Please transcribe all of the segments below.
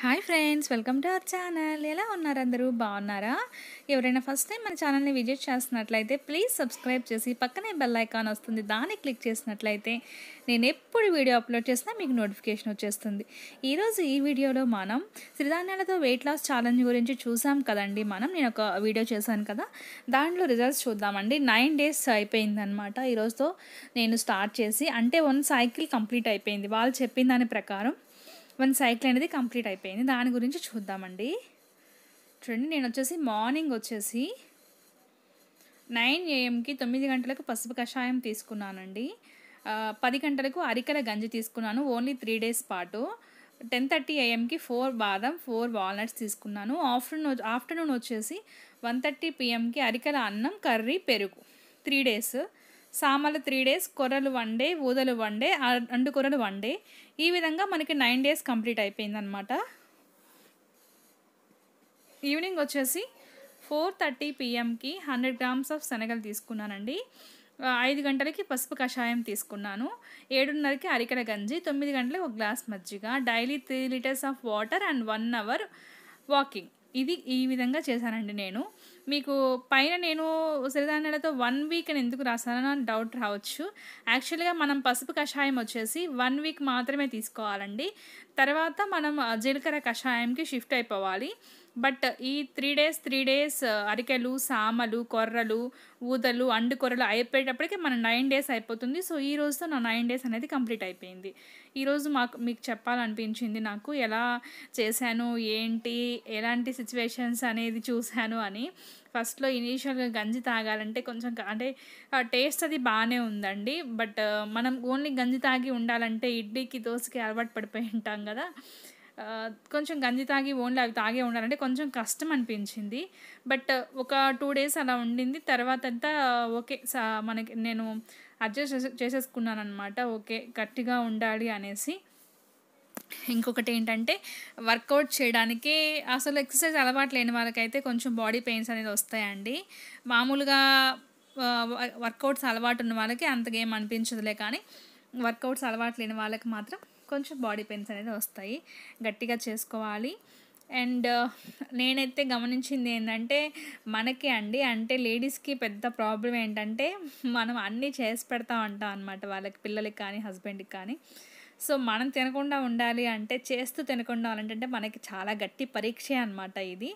hi friends welcome to our channel ఎలా ఉన్నారు అందరూ బాగున్నారా ఎవరైనా ఫస్ట్ టైం మన ఛానల్ని విజిట్ చేస్తున్నట్లయితే ప్లీజ్ సబ్స్క్రైబ్ చేసి పక్కనే బెల్ ఐకాన్ వస్తుంది దాన్ని క్లిక్ చేసినట్లయితే నేను ఎప్పుడు వీడియో అప్లోడ్ చేసినా మీకు నోటిఫికేషన్ వచ్చేస్తుంది ఈరోజు ఈ వీడియోలో మనం సిరిధాన్యాలతో వెయిట్ లాస్ ఛాలెంజ్ గురించి చూసాం కదండి మనం నేను ఒక వీడియో చేశాను కదా దాంట్లో రిజల్ట్స్ చూద్దామండి నైన్ డేస్ అనమాట ఈరోజుతో నేను స్టార్ట్ చేసి అంటే వన్ సైకిల్ కంప్లీట్ అయిపోయింది వాళ్ళు చెప్పిన దాని ప్రకారం వన్ సైకిల్ అనేది కంప్లీట్ అయిపోయింది దాని గురించి చూద్దామండి చూడండి నేను వచ్చేసి మార్నింగ్ వచ్చేసి నైన్ ఏఎంకి తొమ్మిది గంటలకు పసుపు కషాయం తీసుకున్నానండి పది గంటలకు అరికల గంజి తీసుకున్నాను ఓన్లీ త్రీ డేస్ పాటు టెన్ థర్టీ ఏఎంకి ఫోర్ బాదం ఫోర్ వాల్నట్స్ తీసుకున్నాను ఆఫ్టర్నూన్ ఆఫ్టర్నూన్ వచ్చేసి వన్ థర్టీ పిఎంకి అరికల అన్నం కర్రీ పెరుగు త్రీ డేస్ సామలు త్రీ డేస్ కొర్రలు వన్ డే ఊదలు వన్ డే రెండు కొర్రలు వన్ డే ఈ విధంగా మనకి నైన్ డేస్ కంప్లీట్ అయిపోయిందనమాట ఈవినింగ్ వచ్చేసి ఫోర్ థర్టీ పిఎంకి హండ్రెడ్ గ్రామ్స్ ఆఫ్ శనగలు తీసుకున్నానండి ఐదు గంటలకి పసుపు కషాయం తీసుకున్నాను ఏడున్నరకి అరికల గంజి తొమ్మిది గంటలకి ఒక గ్లాస్ మజ్జిగ daily three litres of water and one hour walking ఇది ఈ విధంగా చేశానండి నేను మీకు పైన నేను సిరిధాన్యాలతో వన్ వీక్ అని ఎందుకు రాసానని డౌట్ రావచ్చు యాక్చువల్గా మనం పసుపు కషాయం వచ్చేసి వన్ వీక్ మాత్రమే తీసుకోవాలండి తర్వాత మనం జీలకర్ర కషాయంకి షిఫ్ట్ అయిపోవాలి బట్ ఈ త్రీ డేస్ త్రీ డేస్ అరికెలు సామలు కొర్రలు ఊదలు అండు కొర్రలు అయిపోయేటప్పటికి మన నైన్ డేస్ అయిపోతుంది సో ఈ రోజుతో నా నైన్ డేస్ అనేది కంప్లీట్ అయిపోయింది ఈరోజు మాకు మీకు చెప్పాలనిపించింది నాకు ఎలా చేశాను ఏంటి ఎలాంటి సిచ్యువేషన్స్ అనేది చూశాను అని ఫస్ట్లో ఇనీషియల్గా గంజి తాగాలంటే కొంచెం అంటే టేస్ట్ అది బాగానే ఉందండి బట్ మనం ఓన్లీ గంజి తాగి ఉండాలంటే ఇడ్లీకి దోశకి అలవాటు పడిపోయి ఉంటాం కదా కొంచెం గంజి తాగి ఓన్లీ అవి తాగే ఉండాలంటే కొంచెం కష్టం అనిపించింది బట్ ఒక టూ డేస్ అలా ఉండింది తర్వాత అంతా ఓకే సా మనకి నేను అడ్జస్ట్ చేసేసుకున్నాను అనమాట ఓకే గట్టిగా ఉండాలి అనేసి ఇంకొకటి ఏంటంటే వర్కౌట్ చేయడానికి అసలు ఎక్సర్సైజ్ అలవాటు లేని వాళ్ళకైతే కొంచెం బాడీ పెయిన్స్ అనేది వస్తాయండి మామూలుగా వర్కౌట్స్ అలవాటు ఉన్న వాళ్ళకి అంతగా ఏం అనిపించదులే కానీ వర్కౌట్స్ అలవాటు లేని వాళ్ళకి మాత్రం కొంచెం బాడీ పెయిన్స్ అనేది వస్తాయి గట్టిగా చేసుకోవాలి అండ్ నేనైతే గమనించింది ఏంటంటే మనకి అండి అంటే లేడీస్కి పెద్ద ప్రాబ్లం ఏంటంటే మనం అన్నీ చేసి పెడతా ఉంటాం అనమాట వాళ్ళకి పిల్లలకి కానీ హస్బెండ్కి కానీ సో మనం తినకుండా ఉండాలి అంటే చేస్తూ తినకుండా ఉండాలంటే మనకి చాలా గట్టి పరీక్ష అనమాట ఇది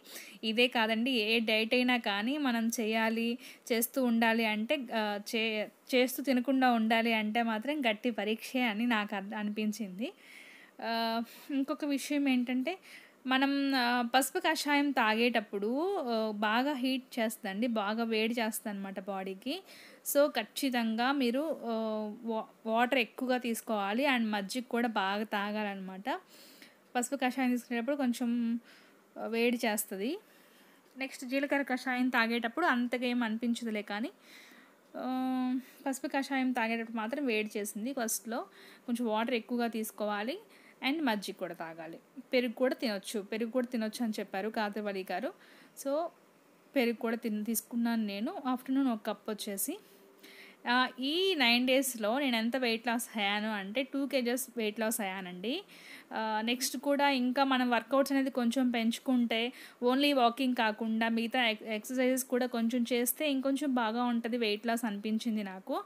ఇదే కాదండి ఏ డైట్ అయినా కానీ మనం చేయాలి చేస్తూ ఉండాలి అంటే చే చేస్తూ తినకుండా ఉండాలి అంటే మాత్రం గట్టి పరీక్షే అని నాకు అనిపించింది ఇంకొక విషయం ఏంటంటే మనం పసుపు కషాయం తాగేటప్పుడు బాగా హీట్ చేస్తుందండి బాగా వేడి చేస్తుంది అనమాట బాడీకి సో ఖచ్చితంగా మీరు వాటర్ ఎక్కువగా తీసుకోవాలి అండ్ మజ్జిగ కూడా బాగా తాగాలన్నమాట పసుపు కషాయం తీసుకునేటప్పుడు కొంచెం వేడి చేస్తుంది నెక్స్ట్ జీలకర్ర కషాయం తాగేటప్పుడు అంతగా ఏం అనిపించదులే కానీ పసుపు కషాయం తాగేటప్పుడు మాత్రం వేడి చేసింది ఫస్ట్లో కొంచెం వాటర్ ఎక్కువగా తీసుకోవాలి అండ్ మజ్జిగ కూడా తాగాలి పెరుగు కూడా తినొచ్చు పెరుగు కూడా తినొచ్చు అని చెప్పారు కాతవలి గారు సో పెరుగు కూడా తిని తీసుకున్నాను నేను ఆఫ్టర్నూన్ ఒక కప్ వచ్చేసి ఈ నైన్ డేస్లో నేను ఎంత వెయిట్ లాస్ అయ్యాను అంటే టూ కేజెస్ వెయిట్ లాస్ అయ్యానండి నెక్స్ట్ కూడా ఇంకా మనం వర్కౌట్స్ అనేది కొంచెం పెంచుకుంటే ఓన్లీ వాకింగ్ కాకుండా మిగతా ఎక్సర్సైజెస్ కూడా కొంచెం చేస్తే ఇంకొంచెం బాగా ఉంటుంది వెయిట్ లాస్ అనిపించింది నాకు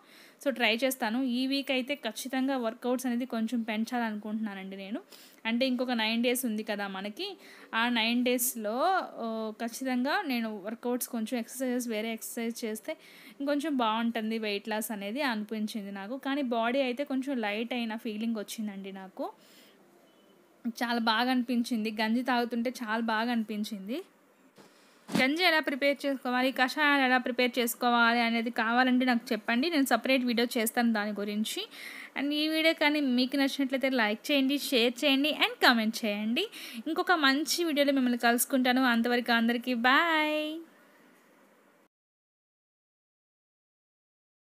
సో ట్రై చేస్తాను ఈ వీక్ అయితే ఖచ్చితంగా వర్కౌట్స్ అనేది కొంచెం పెంచాలనుకుంటున్నానండి నేను అంటే ఇంకొక నైన్ డేస్ ఉంది కదా మనకి ఆ నైన్ డేస్లో ఖచ్చితంగా నేను వర్కౌట్స్ కొంచెం ఎక్సర్సైజెస్ వేరే ఎక్సర్సైజ్ చేస్తే ఇంకొంచెం బాగుంటుంది వెయిట్ లాస్ అనేది అనిపించింది నాకు కానీ బాడీ అయితే కొంచెం లైట్ అయిన ఫీలింగ్ వచ్చిందండి నాకు చాలా బాగా అనిపించింది గంజి తాగుతుంటే చాలా బాగా అనిపించింది గంజి ఎలా ప్రిపేర్ చేసుకోవాలి కషాయాలు ఎలా ప్రిపేర్ చేసుకోవాలి అనేది కావాలంటే నాకు చెప్పండి నేను సపరేట్ వీడియో చేస్తాను దాని గురించి అండ్ ఈ వీడియో కానీ మీకు నచ్చినట్లయితే లైక్ చేయండి షేర్ చేయండి అండ్ కామెంట్ చేయండి ఇంకొక మంచి వీడియోలో మిమ్మల్ని కలుసుకుంటాను అంతవరకు అందరికీ బాయ్